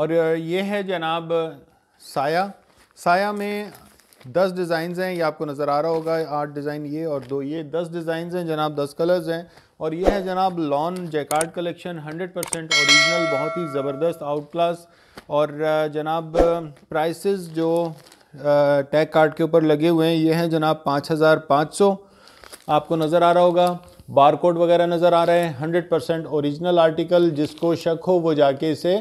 और ये है जनाब साया साया में दस डिज़ाइंस हैं ये आपको नज़र आ रहा होगा आठ डिज़ाइन ये और दो ये दस डिज़ाइंस हैं जनाब दस कलर्स हैं और ये है जनाब lawn jacquard collection 100 percent original बहुत ही ज़बरदस्त आउट क्लास और जनाब प्राइसेस जो टैग कार्ड के ऊपर लगे हुए हैं ये हैं जनाब 5500 आपको नज़र आ रहा होगा बार कोड वगैरह नज़र आ रहे हैं हंड्रेड परसेंट औरिजिनल आर्टिकल जिसको शक हो वो जाके इसे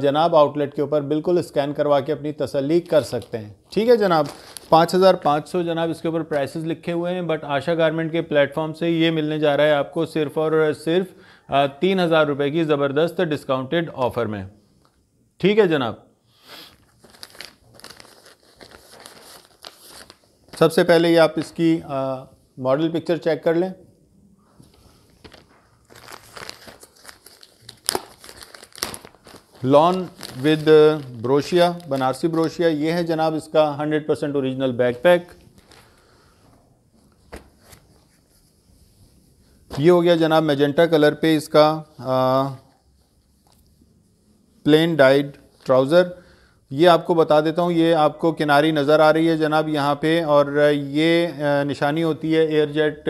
जनाब आउटलेट के ऊपर बिल्कुल स्कैन करवा के अपनी तसली कर सकते हैं ठीक है जनाब 5500 जनाब इसके ऊपर प्राइसेस लिखे हुए हैं बट आशा गारमेंट के प्लेटफॉर्म से ये मिलने जा रहा है आपको सिर्फ और सिर्फ तीन हज़ार रुपये की ज़बरदस्त डिस्काउंटेड ऑफ़र में ठीक है जनाब सबसे पहले ये आप इसकी मॉडल पिक्चर चेक कर लें लॉन विद uh, ब्रोशिया बनारसी ब्रोशिया ये है जनाब इसका 100 परसेंट ओरिजिनल बैकपैक ये हो गया जनाब मेजेंटा कलर पे इसका आ, uh, प्लेन डाइड ट्राउज़र ये आपको बता देता हूँ ये आपको किनारी नज़र आ रही है जनाब यहाँ पे और uh, ये निशानी होती है एयर जेट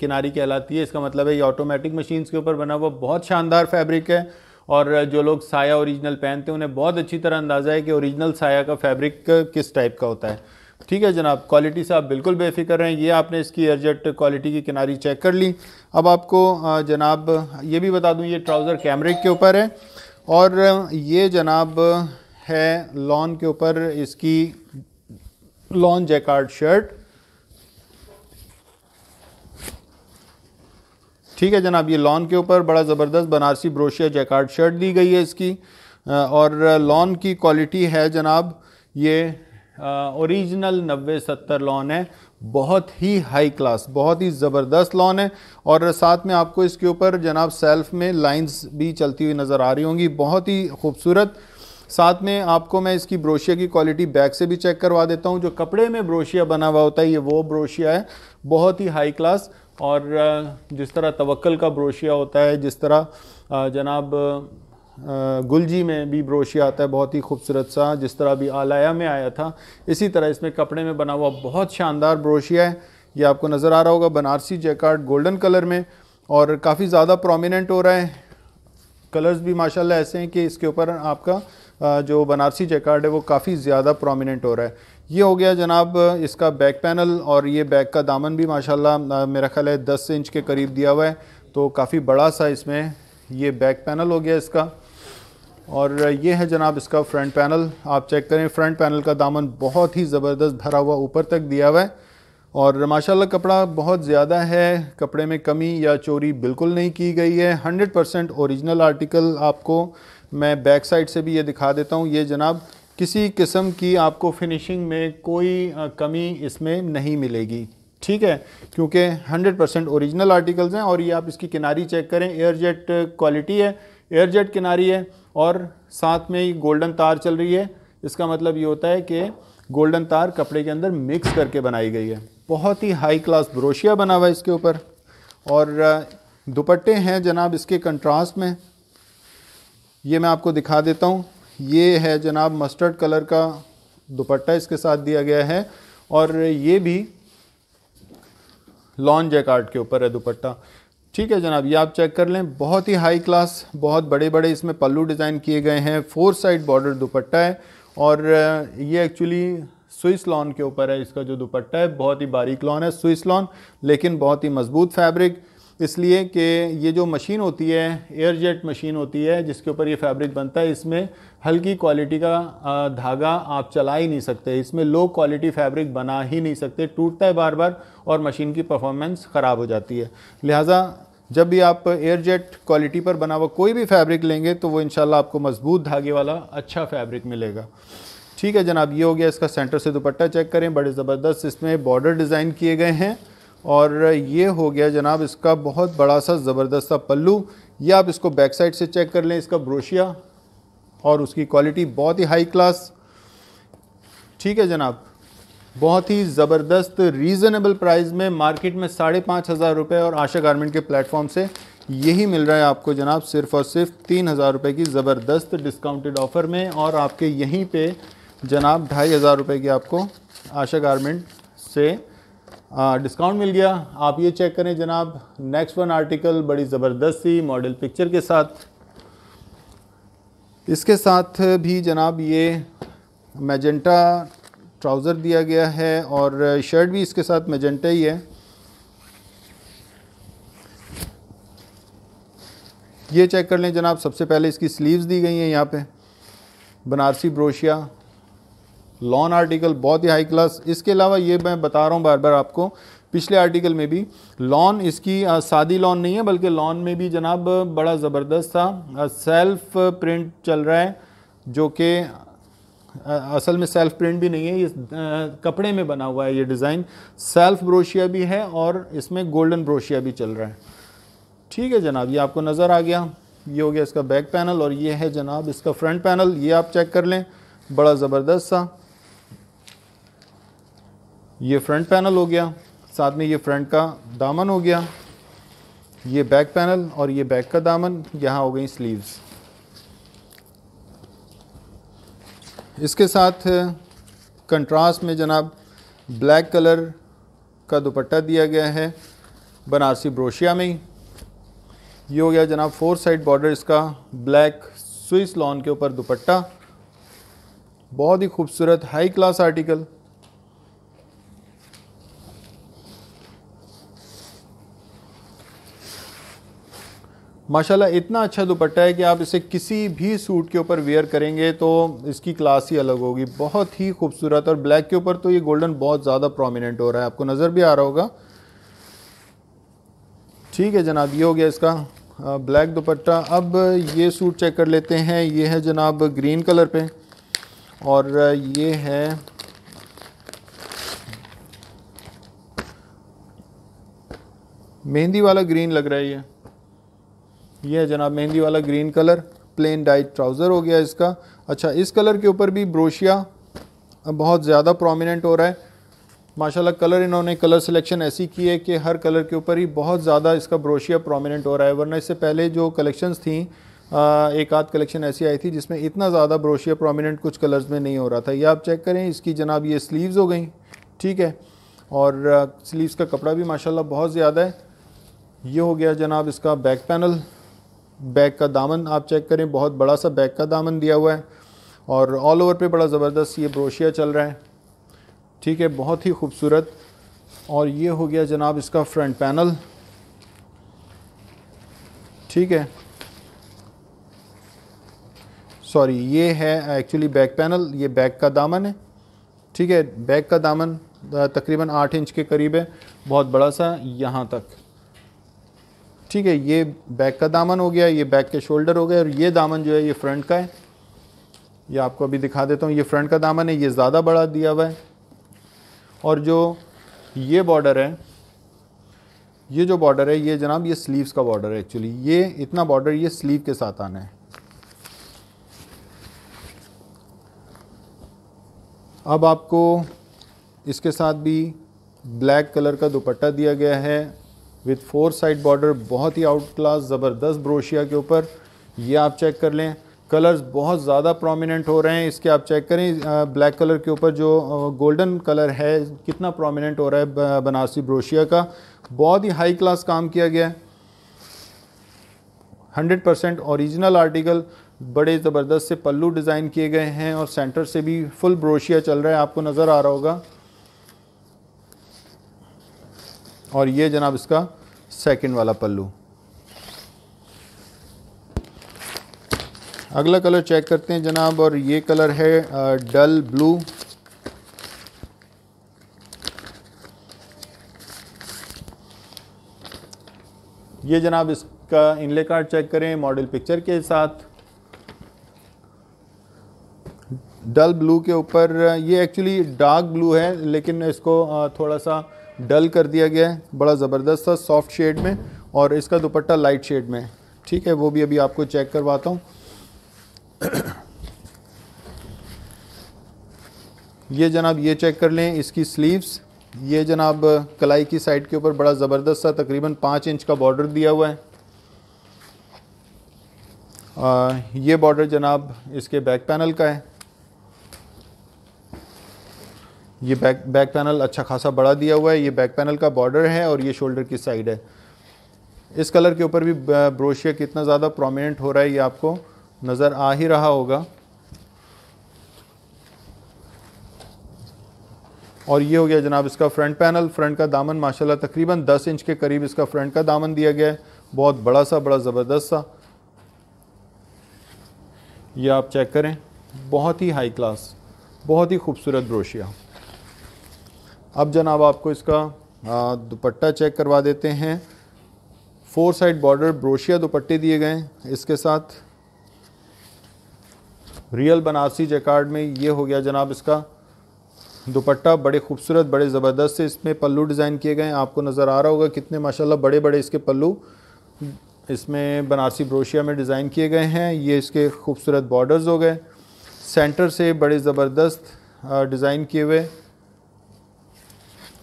किनारी कहलाती है इसका मतलब है ये ऑटोमेटिक मशीन्स के ऊपर बना हुआ बहुत शानदार फैब्रिक है और जो लोग साया ओरिजिनल पहनते हैं उन्हें बहुत अच्छी तरह अंदाज़ा है कि ओरिजिनल साया का फैब्रिक किस टाइप का होता है ठीक है जनाब क्वालिटी से आप बिल्कुल बेफिक्र हैं ये आपने इसकी एयरजेट क्वालिटी की किनारी चेक कर ली अब आपको जनाब ये भी बता दूं ये ट्राउज़र कैमरे के ऊपर है और ये जनाब है लॉन के ऊपर इसकी लॉन जैकार्ड शर्ट ठीक है जनाब ये लॉन के ऊपर बड़ा ज़बरदस्त बनारसी ब्रोशिया जैकार्ड शर्ट दी गई है इसकी और लॉन की क्वालिटी है जनाब ये ओरिजिनल नब्बे सत्तर लॉन है बहुत ही हाई क्लास बहुत ही ज़बरदस्त लॉन है और साथ में आपको इसके ऊपर जनाब सेल्फ में लाइंस भी चलती हुई नज़र आ रही होंगी बहुत ही खूबसूरत साथ में आपको मैं इसकी ब्रोशिया की क्वालिटी बैक से भी चेक करवा देता हूँ जो कपड़े में ब्रोशिया बना हुआ होता है ये वो ब्रोशिया है बहुत ही हाई क्लास और जिस तरह तवक्ल का ब्रोशिया होता है जिस तरह जनाब गुलजी में भी ब्रोशिया आता है बहुत ही खूबसूरत सा जिस तरह अभी आलाया में आया था इसी तरह इसमें कपड़े में बना हुआ बहुत शानदार ब्रोशिया है ये आपको नज़र आ रहा होगा बनारसी जैकार्ड गोल्डन कलर में और काफ़ी ज़्यादा प्रोमिनेंट हो रहा है कलर्स भी माशाल्लाह ऐसे हैं कि इसके ऊपर आपका जो बनारसी जैकार्ड है वो काफ़ी ज़्यादा प्रोमिनेंट हो रहा है ये हो गया जनाब इसका बैक पैनल और ये बैक का दामन भी माशाल्लाह मेरा ख्याल है दस इंच के करीब दिया हुआ है तो काफ़ी बड़ा सा इसमें ये बैक पैनल हो गया इसका और ये है जनाब इसका फ्रंट पैनल आप चेक करें फ्रंट पैनल का दामन बहुत ही ज़बरदस्त भरा हुआ ऊपर तक दिया हुआ है और माशाल्लाह कपड़ा बहुत ज़्यादा है कपड़े में कमी या चोरी बिल्कुल नहीं की गई है 100 परसेंट औरिजिनल आर्टिकल आपको मैं बैक साइड से भी ये दिखा देता हूँ ये जनाब किसी किस्म की आपको फिनिशिंग में कोई कमी इसमें नहीं मिलेगी ठीक है क्योंकि 100 परसेंट औरिजिनल आर्टिकल्स हैं और ये आप इसकी किनारी चेक करें एयर जेट क्वालिटी है एयर जेट किनारी है और साथ में ये गोल्डन तार चल रही है इसका मतलब ये होता है कि गोल्डन तार कपड़े के अंदर मिक्स करके बनाई गई है बहुत ही हाई क्लास ब्रोशिया बना हुआ है इसके ऊपर और दुपट्टे हैं जनाब इसके कंट्रास्ट में ये मैं आपको दिखा देता हूँ ये है जनाब मस्टर्ड कलर का दुपट्टा इसके साथ दिया गया है और ये भी लॉन जैकार्ड के ऊपर है दुपट्टा ठीक है जनाब ये आप चेक कर लें बहुत ही हाई क्लास बहुत बड़े बड़े इसमें पल्लू डिज़ाइन किए गए हैं फोर साइड बॉर्डर दुपट्टा है और ये एक्चुअली स्विस लॉन के ऊपर है इसका जो दुपट्टा है बहुत ही बारीक लॉन है स्विस लॉन लेकिन बहुत ही मजबूत फैब्रिक इसलिए कि ये जो मशीन होती है एयर जेट मशीन होती है जिसके ऊपर ये फैब्रिक बनता है इसमें हल्की क्वालिटी का धागा आप चला ही नहीं सकते इसमें लो क्वालिटी फैब्रिक बना ही नहीं सकते टूटता है बार बार और मशीन की परफॉर्मेंस ख़राब हो जाती है लिहाजा जब भी आप एयरजेट क्वालिटी पर बना हुआ कोई भी फैब्रिक लेंगे तो वो इन आपको मज़बूत धागे वाला अच्छा फैब्रिक मिलेगा ठीक है जनाब ये हो गया इसका सेंटर से दुपट्टा चेक करें बड़े ज़बरदस्त इसमें बॉर्डर डिज़ाइन किए गए हैं और ये हो गया जनाब इसका बहुत बड़ा सा ज़बरदस्त सा पल्लू या आप इसको बैक साइड से चेक कर लें इसका ब्रोशिया और उसकी क्वालिटी बहुत ही हाई क्लास ठीक है जनाब बहुत ही ज़बरदस्त रीज़नेबल प्राइस में मार्केट में साढ़े पाँच हज़ार रुपये और आशा गारमेंट के प्लेटफॉर्म से यही मिल रहा है आपको जनाब सिर्फ और सिर्फ तीन हज़ार रुपये की ज़बरदस्त डिस्काउंटेड ऑफ़र में और आपके यहीं पे जनाब ढाई हज़ार रुपये की आपको आशा गारमेंट से डिस्काउंट मिल गया आप ये चेक करें जनाब नेक्स्ट वन आर्टिकल बड़ी ज़बरदस्त सी मॉडल पिक्चर के साथ इसके साथ भी जनाब ये मैजेंटा ट्राउज़र दिया गया है और शर्ट भी इसके साथ मजेंटा ही है ये चेक कर लें जनाब सबसे पहले इसकी स्लीव्स दी गई हैं यहाँ पे बनारसी ब्रोशिया लॉन आर्टिकल बहुत ही हाई क्लास इसके अलावा ये मैं बता रहा हूँ बार बार आपको पिछले आर्टिकल में भी लॉन इसकी सादी लॉन नहीं है बल्कि लॉन में भी जनाब बड़ा ज़बरदस्त था सेल्फ प्रिंट चल रहा है जो कि असल में सेल्फ प्रिंट भी नहीं है ये आ, कपड़े में बना हुआ है ये डिज़ाइन सेल्फ ब्रोशिया भी है और इसमें गोल्डन ब्रोशिया भी चल रहा है ठीक है जनाब ये आपको नज़र आ गया ये हो गया इसका बैक पैनल और ये है जनाब इसका फ्रंट पैनल ये आप चेक कर लें बड़ा ज़बरदस्त सा ये फ्रंट पैनल हो गया साथ में ये फ्रंट का दामन हो गया ये बैक पैनल और ये बैक का दामन यहाँ हो गई स्लीव्स इसके साथ कंट्रास्ट में जनाब ब्लैक कलर का दुपट्टा दिया गया है बनारसी ब्रोशिया में ही ये हो गया जनाब फोर साइड बॉर्डर इसका ब्लैक स्विस लॉन के ऊपर दुपट्टा बहुत ही खूबसूरत हाई क्लास आर्टिकल माशाल्लाह इतना अच्छा दुपट्टा है कि आप इसे किसी भी सूट के ऊपर वेयर करेंगे तो इसकी क्लास ही अलग होगी बहुत ही खूबसूरत और ब्लैक के ऊपर तो ये गोल्डन बहुत ज़्यादा प्रोमिनेंट हो रहा है आपको नज़र भी आ रहा होगा ठीक है जनाब ये हो गया इसका ब्लैक दुपट्टा अब ये सूट चेक कर लेते हैं ये है जनाब ग्रीन कलर पे और ये है मेहंदी वाला ग्रीन लग रहा है ये ये जनाब मेहंदी वाला green colour plain dyed trouser हो गया इसका अच्छा इस कलर के ऊपर भी ब्रोशिया बहुत ज़्यादा प्रोमिनेंट हो रहा है माशाल्लाह कलर इन्होंने कलर सिलेक्शन ऐसी की है कि हर कलर के ऊपर ही बहुत ज़्यादा इसका ब्रोशिया प्रोमिनेंट हो रहा है वरना इससे पहले जो कलेक्शंस थी एक आध कलेक्शन ऐसी आई थी जिसमें इतना ज़्यादा ब्रोशिया प्रोमिनेंट कुछ कलर्स में नहीं हो रहा था यह आप चेक करें इसकी जनाब ये स्लीव्स हो गई ठीक है और स्लीव्स का कपड़ा भी माशाल्लाह बहुत ज़्यादा है ये हो गया जनाब इसका बैक पैनल बैग का दामन आप चेक करें बहुत बड़ा सा बैग का दामन दिया हुआ है और ऑल ओवर पे बड़ा ज़बरदस्त ये ब्रोशिया चल रहा है ठीक है बहुत ही खूबसूरत और ये हो गया जनाब इसका फ्रंट पैनल ठीक है सॉरी ये है एक्चुअली बैक पैनल ये बैक का दामन है ठीक है बैक का दामन तकरीबन आठ इंच के करीब है बहुत बड़ा सा यहाँ तक ठीक है ये बैक का दामन हो गया ये बैक के शोल्डर हो गए और ये दामन जो है ये फ्रंट का है ये आपको अभी दिखा देता हूँ ये फ्रंट का दामन है ये ज़्यादा बड़ा दिया हुआ है और जो ये बॉर्डर है ये जो बॉर्डर है ये जनाब ये स्लीव्स का बॉर्डर है एक्चुअली ये इतना बॉर्डर ये स्लीव के साथ आना है अब आपको इसके साथ भी ब्लैक कलर का दुपट्टा दिया गया है विथ फोर साइड बॉर्डर बहुत ही आउट क्लास ज़बरदस्त ब्रोशिया के ऊपर ये आप चेक कर लें कलर्स बहुत ज़्यादा प्रोमिनेंट हो रहे हैं इसके आप चेक करें ब्लैक कलर के ऊपर जो गोल्डन कलर है कितना प्रोमिनेंट हो रहा है बनारसी ब्रोशिया का बहुत ही हाई क्लास काम किया गया है हंड्रेड परसेंट औरिजिनल आर्टिकल बड़े ज़बरदस्त से पल्लू डिज़ाइन किए गए हैं और सेंटर से भी फुल ब्रोशिया चल रहा है आपको नज़र आ रहा होगा और ये जनाब इसका सेकंड वाला पल्लू अगला कलर चेक करते हैं जनाब और ये कलर है डल ब्लू ये जनाब इसका इनले कार्ड चेक करें मॉडल पिक्चर के साथ डल ब्लू के ऊपर ये एक्चुअली डार्क ब्लू है लेकिन इसको थोड़ा सा डल कर दिया गया है बड़ा ज़बरदस्त था सॉफ्ट शेड में और इसका दुपट्टा लाइट शेड में ठीक है वो भी अभी आपको चेक करवाता हूँ ये जनाब ये चेक कर लें इसकी स्लीव्स ये जनाब कलाई की साइड के ऊपर बड़ा ज़बरदस्त सा तकरीबन पाँच इंच का बॉर्डर दिया हुआ है आ, ये बॉर्डर जनाब इसके बैक पैनल का है ये बैक बैक पैनल अच्छा खासा बड़ा दिया हुआ है ये बैक पैनल का बॉर्डर है और ये शोल्डर की साइड है इस कलर के ऊपर भी ब्रोशिया uh, कितना ज़्यादा प्रोमिनेंट हो रहा है ये आपको नज़र आ ही रहा होगा और ये हो गया जनाब इसका फ्रंट पैनल फ्रंट का दामन माशाल्लाह तकरीबन 10 इंच के करीब इसका फ्रंट का दामन दिया गया है बहुत बड़ा सा बड़ा ज़बरदस्त सा ये आप चेक करें बहुत ही हाई क्लास बहुत ही खूबसूरत ब्रोशिया अब जनाब आपको इसका दुपट्टा चेक करवा देते हैं फोर साइड बॉर्डर ब्रोशिया दुपट्टे दिए गए इसके साथ रियल बनारसी जैकार्ड में ये हो गया जनाब इसका दुपट्टा बड़े खूबसूरत बड़े ज़बरदस्त से इसमें पल्लू डिज़ाइन किए गए हैं आपको नज़र आ रहा होगा कितने माशाल्लाह बड़े बड़े इसके पल्लू इसमें बनारसी ब्रोशिया में डिज़ाइन किए गए हैं ये इसके खूबसूरत बॉर्डर्स हो गए सेंटर से बड़े ज़बरदस्त डिज़ाइन किए हुए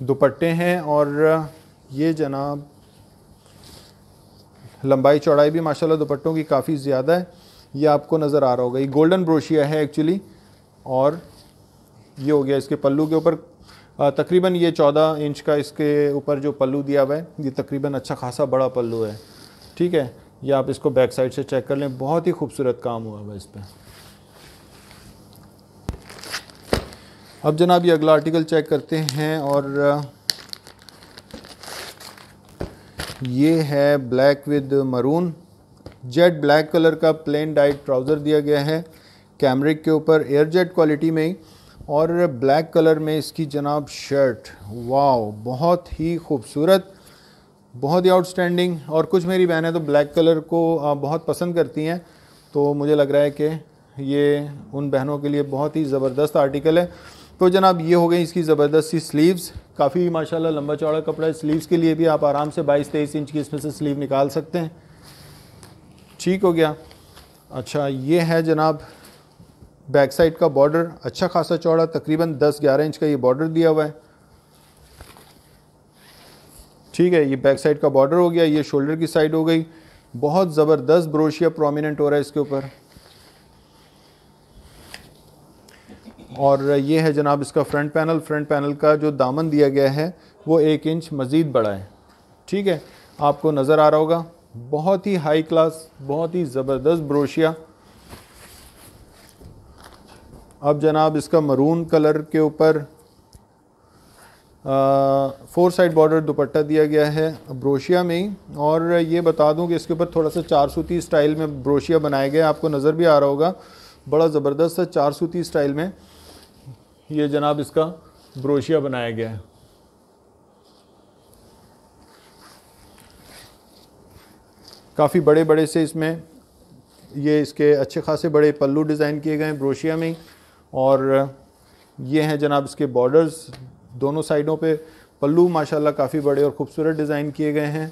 दुपट्टे हैं और ये जनाब लंबाई चौड़ाई भी माशाल्लाह दुपट्टों की काफ़ी ज़्यादा है ये आपको नज़र आ रहा होगा ये गोल्डन ब्रोशिया है एक्चुअली और ये हो गया इसके पल्लू के ऊपर तकरीबन ये चौदह इंच का इसके ऊपर जो पल्लू दिया हुआ है ये तकरीबन अच्छा खासा बड़ा पल्लू है ठीक है ये आप इसको बैक साइड से चेक कर लें बहुत ही खूबसूरत काम हुआ है इस पर अब जनाब ये अगला आर्टिकल चेक करते हैं और uh, ये है black with maroon jet black colour का प्लेन डाइट ट्राउज़र दिया गया है कैमरे के ऊपर एयर जेट क्वालिटी में और ब्लैक कलर में इसकी जनाब शर्ट वाओ बहुत ही खूबसूरत बहुत ही आउटस्टैंडिंग और कुछ मेरी बहनें तो ब्लैक कलर को uh, बहुत पसंद करती हैं तो मुझे लग रहा है कि ये उन बहनों के लिए बहुत ही ज़बरदस्त आर्टिकल है तो जनाब ये हो गई इसकी ज़बरदस्त सी स्लीव्स काफ़ी माशाल्लाह लंबा चौड़ा कपड़ा है स्लीव्स के लिए भी आप आराम से 22 तेईस इंच की इसमें से स्लीव निकाल सकते हैं ठीक हो गया अच्छा ये है जनाब बैक साइड का बॉर्डर अच्छा खासा चौड़ा तकरीबन 10-11 इंच का ये बॉर्डर दिया हुआ है ठीक है ये बैक साइड का बॉर्डर हो गया ये शोल्डर की साइड हो गई बहुत ज़बरदस्त ब्रोशिया प्रोमिनेंट हो रहा है इसके ऊपर और ये है जनाब इसका फ्रंट पैनल फ्रंट पैनल का जो दामन दिया गया है वो एक इंच मज़ीद बड़ा है ठीक है आपको नज़र आ रहा होगा बहुत ही हाई क्लास बहुत ही ज़बरदस्त ब्रोशिया अब जनाब इसका मरून कलर के ऊपर फोर साइड बॉर्डर दुपट्टा दिया गया है ब्रोशिया में ही और ये बता दूं कि इसके ऊपर थोड़ा सा चार सूती स्टाइल में ब्रोशिया बनाया गया आपको नज़र भी आ रहा होगा बड़ा ज़बरदस्त है चार सूती स्टाइल में ये जनाब इसका ब्रोशिया बनाया गया है काफ़ी बड़े बड़े से इसमें ये इसके अच्छे खासे बड़े पल्लू डिज़ाइन किए गए हैं ब्रोशिया में और ये हैं जनाब इसके बॉर्डर्स दोनों साइडों पे पल्लू माशाल्लाह काफ़ी बड़े और ख़ूबसूरत डिज़ाइन किए गए हैं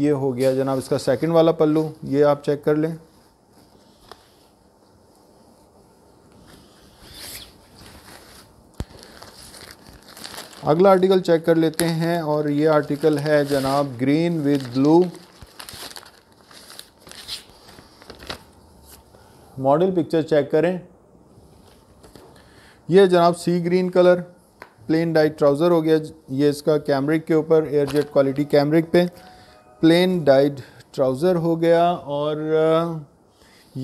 ये हो गया जनाब इसका सेकंड वाला पल्लू ये आप चेक कर लें अगला आर्टिकल चेक कर लेते हैं और ये आर्टिकल है जनाब green with blue model picture check करें ये जनाब sea green colour plain dyed trouser हो गया ये इसका कैमरिक के ऊपर एयरजेट क्वालिटी कैमरिक पे प्लेन डाइड ट्राउज़र हो गया और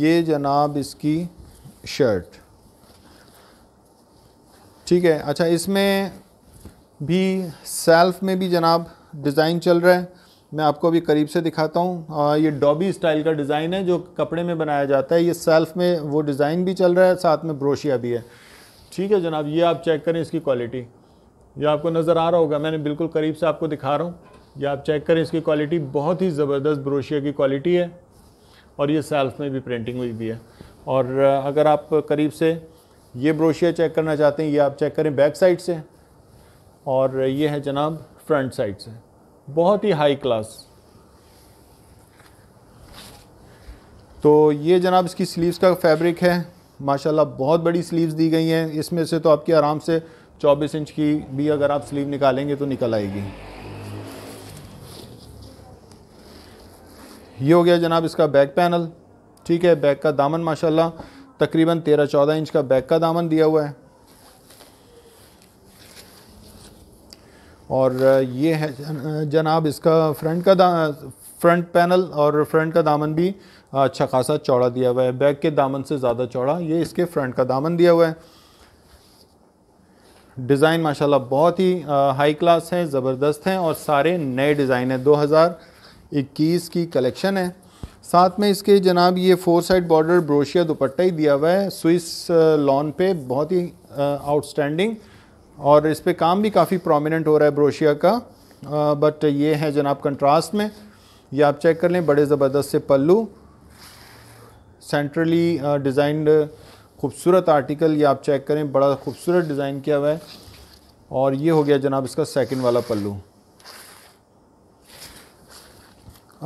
ये जनाब इसकी शर्ट ठीक है अच्छा इसमें भी सेल्फ में भी जनाब डिज़ाइन चल रहा है मैं आपको अभी करीब से दिखाता हूँ ये डॉबी स्टाइल का डिज़ाइन है जो कपड़े में बनाया जाता है ये सेल्फ में वो डिज़ाइन भी चल रहा है साथ में ब्रोशिया भी है ठीक है जनाब ये आप चेक करें इसकी क्वालिटी ये आपको नज़र आ रहा होगा मैंने बिल्कुल करीब से आपको दिखा रहा हूँ ये आप चेक करें इसकी क्वालिटी बहुत ही ज़बरदस्त ब्रोशिया की क्वालिटी है और ये सेल्फ में भी प्रिंटिंग हुई भी है और अगर आप करीब से ये ब्रोशिया चेक करना चाहते हैं ये आप चेक करें बैक साइड से और ये है जनाब फ्रंट साइड से बहुत ही हाई क्लास तो ये जनाब इसकी स्लीव्स का फैब्रिक है माशाल्लाह बहुत बड़ी स्लीव्स दी गई हैं इसमें से तो आपकी आराम से 24 इंच की भी अगर आप स्लीव निकालेंगे तो निकल आएगी ये हो गया जनाब इसका बैक पैनल ठीक है बैक का दामन माशाल्लाह तकरीबन 13-14 इंच का बैक का दामन दिया हुआ है और ये है जनाब इसका फ्रंट का फ्रंट पैनल और फ्रंट का दामन भी अच्छा खासा चौड़ा दिया हुआ है बैक के दामन से ज़्यादा चौड़ा ये इसके फ्रंट का दामन दिया हुआ है डिज़ाइन माशाल्लाह बहुत ही आ, हाई क्लास हैं ज़बरदस्त हैं और सारे नए डिज़ाइन हैं 2021 की कलेक्शन है साथ में इसके जनाब ये फोर साइड बॉर्डर ब्रोशिया दुपट्टा ही दिया हुआ है स्विस लॉन पे बहुत ही आउटस्टैंडिंग और इस पर काम भी काफ़ी प्रोमिनेंट हो रहा है ब्रोशिया का बट ये है जनाब कंट्रास्ट में ये आप चेक कर लें बड़े ज़बरदस्त से पल्लू सेंट्रली डिज़ाइंड खूबसूरत आर्टिकल ये आप चेक करें बड़ा खूबसूरत डिज़ाइन किया हुआ है और ये हो गया जनाब इसका सेकंड वाला पल्लू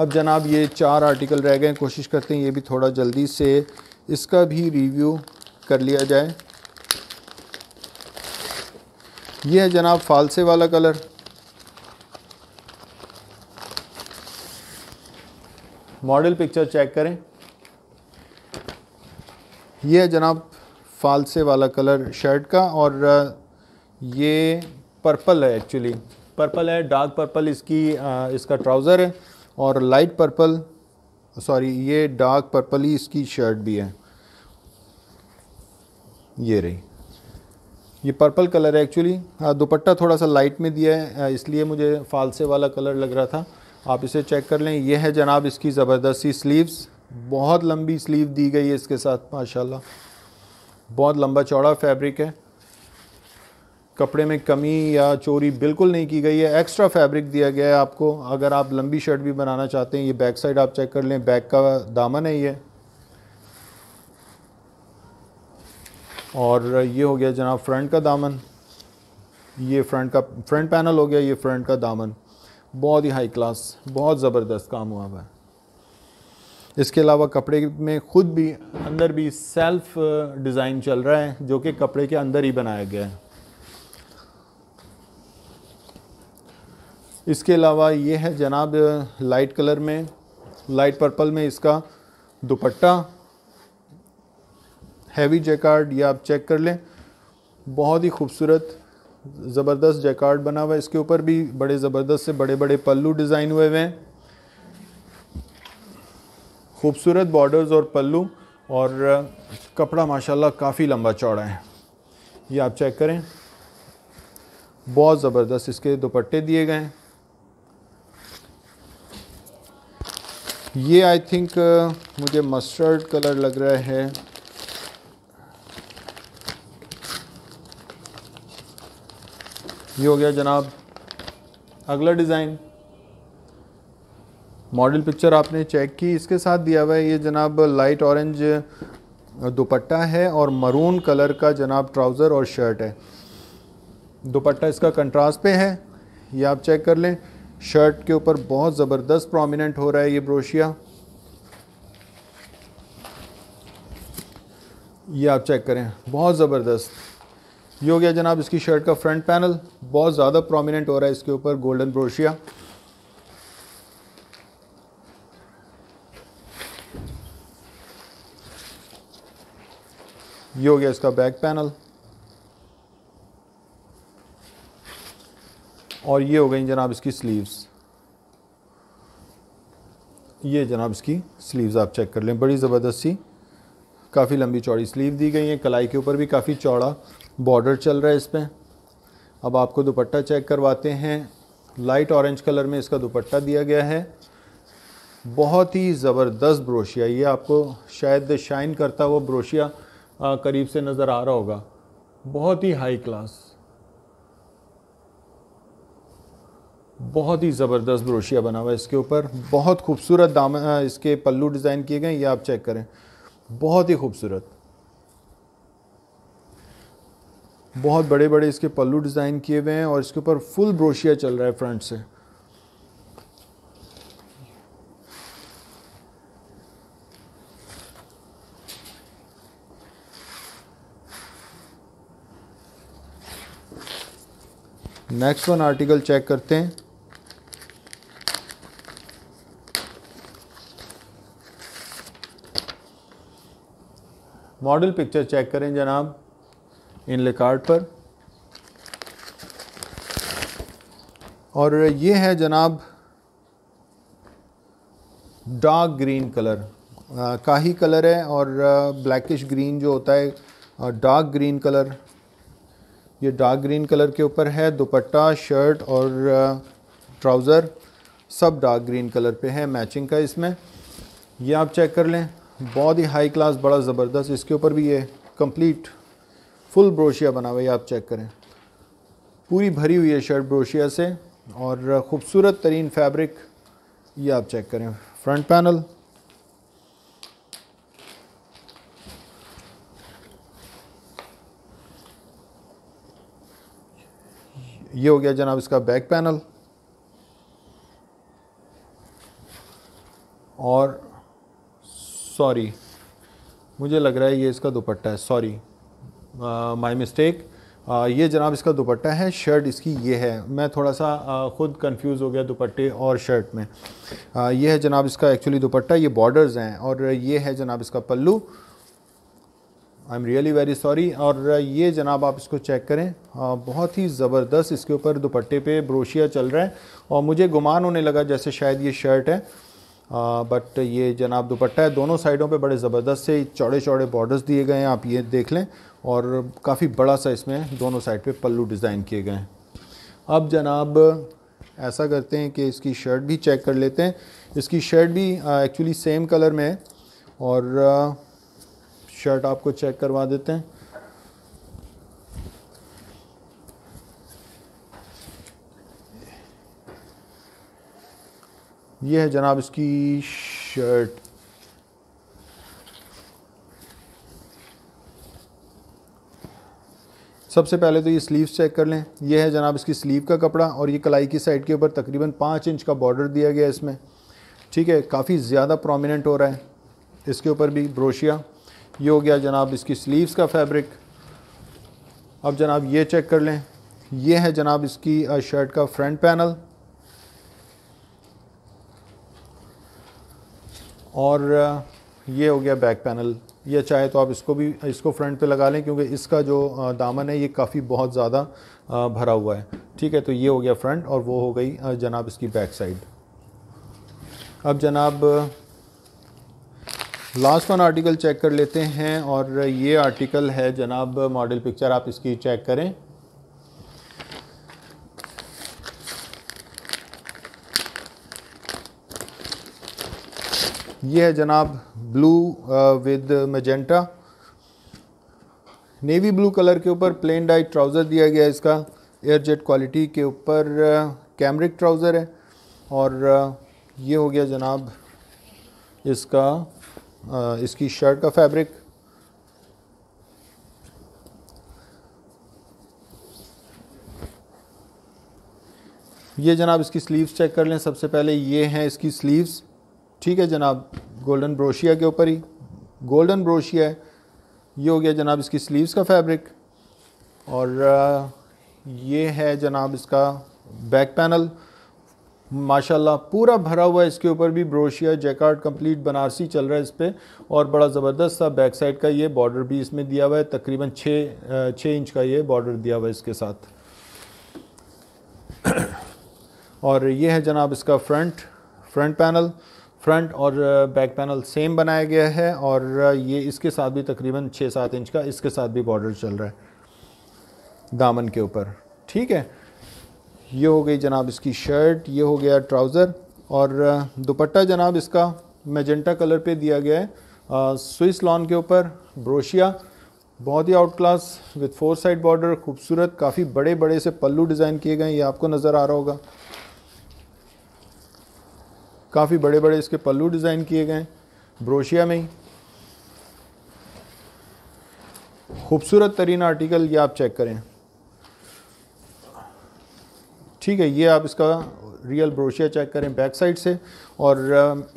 अब जनाब ये चार आर्टिकल रह गए कोशिश करते हैं ये भी थोड़ा जल्दी से इसका भी रिव्यू कर लिया जाए ये है जनाब फालसे वाला कलर मॉडल पिक्चर चेक करें ये है जनाब फालसे वाला कलर शर्ट का और ये पर्पल है एक्चुअली पर्पल है डार्क पर्पल इसकी आ, इसका ट्राउज़र है और लाइट पर्पल सॉरी ये डार्क पर्पल ही इसकी शर्ट भी है ये रही ये पर्पल कलर है एक्चुअली हाँ, दुपट्टा थोड़ा सा लाइट में दिया है इसलिए मुझे फालसे वाला कलर लग रहा था आप इसे चेक कर लें यह है जनाब इसकी ज़बरदस्ती स्लीव्स बहुत लंबी स्लीव दी गई है इसके साथ माशाल्लाह बहुत लंबा चौड़ा फैब्रिक है कपड़े में कमी या चोरी बिल्कुल नहीं की गई है एक्स्ट्रा फैब्रिक दिया गया है आपको अगर आप लंबी शर्ट भी बनाना चाहते हैं ये बैक साइड आप चेक कर लें बैक का दामन है ये और ये हो गया जनाब फ्रंट का दामन ये फ्रंट का फ्रंट पैनल हो गया ये फ्रंट का दामन बहुत ही हाई क्लास बहुत ज़बरदस्त काम हुआ हुआ है इसके अलावा कपड़े में ख़ुद भी अंदर भी सेल्फ डिज़ाइन uh, चल रहा है जो कि कपड़े के अंदर ही बनाया गया है इसके अलावा ये है जनाब लाइट uh, कलर में लाइट पर्पल में इसका दुपट्टा हैवी जैकार्ड ये आप चेक कर लें बहुत ही खूबसूरत ज़बरदस्त जैकार्ड बना हुआ है इसके ऊपर भी बड़े ज़बरदस्त से बड़े बड़े पल्लू डिज़ाइन हुए हुए हैं खूबसूरत बॉर्डर्स और पल्लू और कपड़ा माशाल्लाह काफ़ी लंबा चौड़ा है ये आप चेक करें बहुत ज़बरदस्त इसके दुपट्टे दिए गए हैं ये आई थिंक मुझे मस्टर्ड कलर लग रहा है ये हो गया जनाब अगला डिज़ाइन मॉडल पिक्चर आपने चेक की इसके साथ दिया हुआ है ये जनाब लाइट ऑरेंज दुपट्टा है और मरून कलर का जनाब ट्राउज़र और शर्ट है दुपट्टा इसका कंट्रास्ट पे है ये आप चेक कर लें शर्ट के ऊपर बहुत ज़बरदस्त प्रोमिनेंट हो रहा है ये ब्रोशिया ये आप चेक करें बहुत ज़बरदस्त ये हो गया जनाब इसकी शर्ट का फ्रंट पैनल बहुत ज़्यादा प्रोमिनेंट हो रहा है इसके ऊपर गोल्डन ब्रोशिया ये हो गया इसका बैक पैनल और ये हो गई जनाब इसकी स्लीव्स ये जनाब इसकी स्लीव्स आप चेक कर लें बड़ी ज़बरदस्त सी काफ़ी लंबी चौड़ी स्लीव दी गई है कलाई के ऊपर भी काफ़ी चौड़ा बॉर्डर चल रहा है इस पर अब आपको दुपट्टा चेक करवाते हैं लाइट ऑरेंज कलर में इसका दुपट्टा दिया गया है बहुत ही ज़बरदस्त ब्रोशिया ये आपको शायद शाइन करता हुआ ब्रोशिया करीब से नज़र आ रहा होगा बहुत ही हाई क्लास बहुत ही ज़बरदस्त ब्रोशिया बना हुआ है इसके ऊपर बहुत खूबसूरत दाम इसके पल्लू डिज़ाइन किए गए ये आप चेक करें बहुत ही खूबसूरत बहुत बड़े बड़े इसके पल्लू डिज़ाइन किए हुए हैं और इसके ऊपर फुल ब्रोशिया चल रहा है फ्रंट से नेक्स्ट वन आर्टिकल चेक करते हैं मॉडल पिक्चर चेक करें जनाब इनले कार्ड पर और ये है जनाब डार्क ग्रीन कलर का ही कलर है और ब्लैकिश ग्रीन जो होता है डार्क ग्रीन कलर ये डार्क ग्रीन कलर के ऊपर है दुपट्टा शर्ट और ट्राउज़र सब डार्क ग्रीन कलर पे है मैचिंग का इसमें ये आप चेक कर लें बहुत ही हाई क्लास बड़ा ज़बरदस्त इसके ऊपर भी ये कंप्लीट फुल ब्रोशिया बना हुआ है आप चेक करें पूरी भरी हुई है शर्ट ब्रोशिया से और ख़ूबसूरत तरीन फैब्रिक ये आप चेक करें फ्रंट पैनल ये हो गया जनाब इसका बैक पैनल और सॉरी मुझे लग रहा है ये इसका दुपट्टा है सॉरी माई मिस्टेक ये जनाब इसका दुपट्टा है शर्ट इसकी ये है मैं थोड़ा सा आ, खुद कंफ्यूज हो गया दुपट्टे और शर्ट में आ, ये है जनाब इसका एक्चुअली दुपट्टा ये बॉर्डर्स हैं और ये है जनाब इसका pallu I am really very sorry और ये जनाब आप इसको चेक करें आ, बहुत ही ज़बरदस्त इसके ऊपर दुपट्टे पे ब्रोशिया चल रहा है और मुझे गुमान होने लगा जैसे शायद ये शर्ट है आ, बट ये जनाब दुपट्टा है दोनों साइडों पे बड़े ज़बरदस्त से चौड़े चौड़े बॉर्डर्स दिए गए हैं आप ये देख लें और काफ़ी बड़ा सा इसमें दोनों साइड पे पल्लू डिज़ाइन किए गए हैं अब जनाब ऐसा करते हैं कि इसकी शर्ट भी चेक कर लेते हैं इसकी शर्ट भी एक्चुअली सेम कलर में है और शर्ट आपको चेक करवा देते हैं ये है जनाब इसकी शर्ट सबसे पहले तो ये स्लीव्स चेक कर लें यह है जनाब इसकी स्लीव का कपड़ा और ये कलाई की साइड के ऊपर तकरीबन पाँच इंच का बॉर्डर दिया गया है इसमें ठीक है काफ़ी ज़्यादा प्रोमिनेंट हो रहा है इसके ऊपर भी ब्रोशिया ये हो गया जनाब इसकी स्लीव्स का फैब्रिक अब जनाब ये चेक कर लें यह है जनाब इसकी शर्ट का फ्रंट पैनल और ये हो गया बैक पैनल या चाहे तो आप इसको भी इसको फ्रंट पे लगा लें क्योंकि इसका जो दामन है ये काफ़ी बहुत ज़्यादा भरा हुआ है ठीक है तो ये हो गया फ्रंट और वो हो गई जनाब इसकी बैक साइड अब जनाब लास्ट वन आर्टिकल चेक कर लेते हैं और ये आर्टिकल है जनाब मॉडल पिक्चर आप इसकी चेक करें ये है जनाब blue with magenta navy blue colour के ऊपर प्लेन डाइट ट्राउज़र दिया गया है इसका एयर जेट क्वालिटी के ऊपर कैमरिक ट्राउज़र है और ये हो गया जनाब इसका इसकी शर्ट का फैब्रिक ये जनाब इसकी स्लीव्स चेक कर लें सबसे पहले ये हैं इसकी स्लीव्स ठीक है जनाब गोल्डन ब्रोशिया के ऊपर ही गोल्डन ब्रोशिया है ये हो गया जनाब इसकी स्लीव्स का फैब्रिक और ये है जनाब इसका बैक पैनल माशाल्लाह पूरा भरा हुआ है इसके ऊपर भी ब्रोशिया जैकार्ड कंप्लीट बनारसी चल रहा है इस पर और बड़ा ज़बरदस्त सा बैक साइड का ये बॉर्डर भी इसमें दिया हुआ है तकरीबन छः छः इंच का ये बॉर्डर दिया हुआ है इसके साथ और ये है जनाब इसका फ्रंट फ्रंट पैनल फ्रंट और बैक पैनल सेम बनाया गया है और ये इसके साथ भी तकरीबन छः सात इंच का इसके साथ भी बॉर्डर चल रहा है दामन के ऊपर ठीक है ये हो गई जनाब इसकी शर्ट ये हो गया ट्राउज़र और दुपट्टा जनाब इसका मेजेंटा कलर पे दिया गया है स्विस लॉन के ऊपर ब्रोशिया बहुत ही out class with four side border खूबसूरत काफ़ी बड़े बड़े से पल्लू डिज़ाइन किए गए ये आपको नज़र आ रहा होगा काफ़ी बड़े बड़े इसके पल्लू डिज़ाइन किए गए हैं ब्रोशिया में ही खूबसूरत तरीन आर्टिकल ये आप चेक करें ठीक है ये आप इसका रियल ब्रोशिया चेक करें बैक साइड से और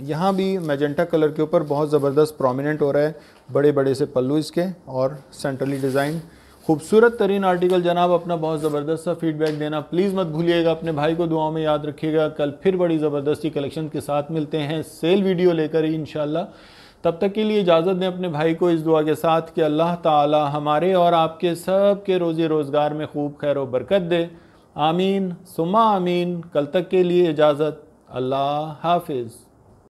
यहाँ भी मैजेंटा कलर के ऊपर बहुत ज़बरदस्त प्रोमिनेंट हो रहा है बड़े बड़े से पल्लू इसके और सेंट्रली डिज़ाइन खूबसूरत तरीन आर्टिकल जनाब अपना बहुत ज़बरदस्त सा फीडबैक देना प्लीज़ मत भूलिएगा अपने भाई को दुआओं में याद रखिएगा कल फिर बड़ी ज़बरदस्ती कलेक्शन के साथ मिलते हैं सेल वीडियो लेकर इन तब तक के लिए इजाज़त दें अपने भाई को इस दुआ के साथ कि अल्लाह ताला हमारे और आपके सब के रोज़ी रोज़गार में खूब खैर व बरकत दे आमीन सुमा आमीन कल तक के लिए इजाज़त अल्लाह हाफिज़